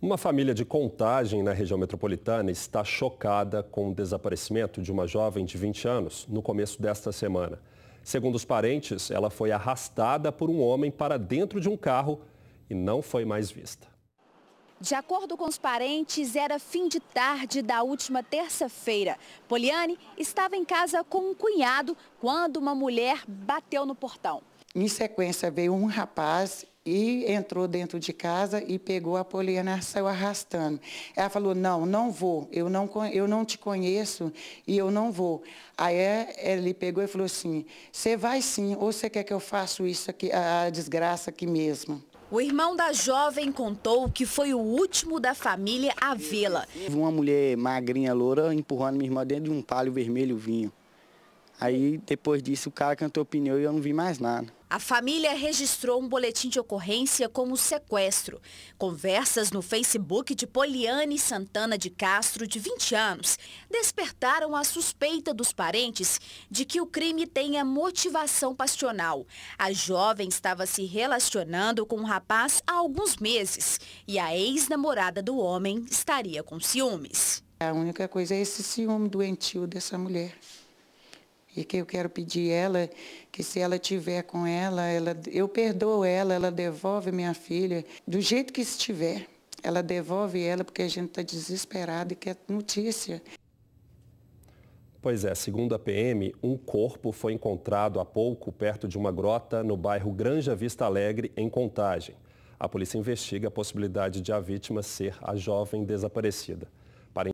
Uma família de Contagem, na região metropolitana, está chocada com o desaparecimento de uma jovem de 20 anos no começo desta semana. Segundo os parentes, ela foi arrastada por um homem para dentro de um carro e não foi mais vista. De acordo com os parentes, era fim de tarde da última terça-feira. Poliane estava em casa com um cunhado quando uma mulher bateu no portão. Em sequência, veio um rapaz e entrou dentro de casa e pegou a Poliana, saiu arrastando. Ela falou, não, não vou, eu não, eu não te conheço e eu não vou. Aí é, ele pegou e falou assim, você vai sim, ou você quer que eu faça isso aqui, a desgraça aqui mesmo? O irmão da jovem contou que foi o último da família a vê-la. Uma mulher magrinha, loura, empurrando minha irmã dentro de um palho vermelho vinho. Aí depois disso o cara cantou o pneu e eu não vi mais nada. A família registrou um boletim de ocorrência como sequestro. Conversas no Facebook de Poliane Santana de Castro, de 20 anos, despertaram a suspeita dos parentes de que o crime tenha motivação passional. A jovem estava se relacionando com um rapaz há alguns meses e a ex-namorada do homem estaria com ciúmes. É, a única coisa é esse ciúme doentio dessa mulher. E que eu quero pedir ela que se ela tiver com ela, ela eu perdoo ela, ela devolve minha filha do jeito que estiver. Ela devolve ela porque a gente está desesperado e quer notícia. Pois é, segundo a PM, um corpo foi encontrado há pouco perto de uma grota no bairro Granja Vista Alegre, em Contagem. A polícia investiga a possibilidade de a vítima ser a jovem desaparecida.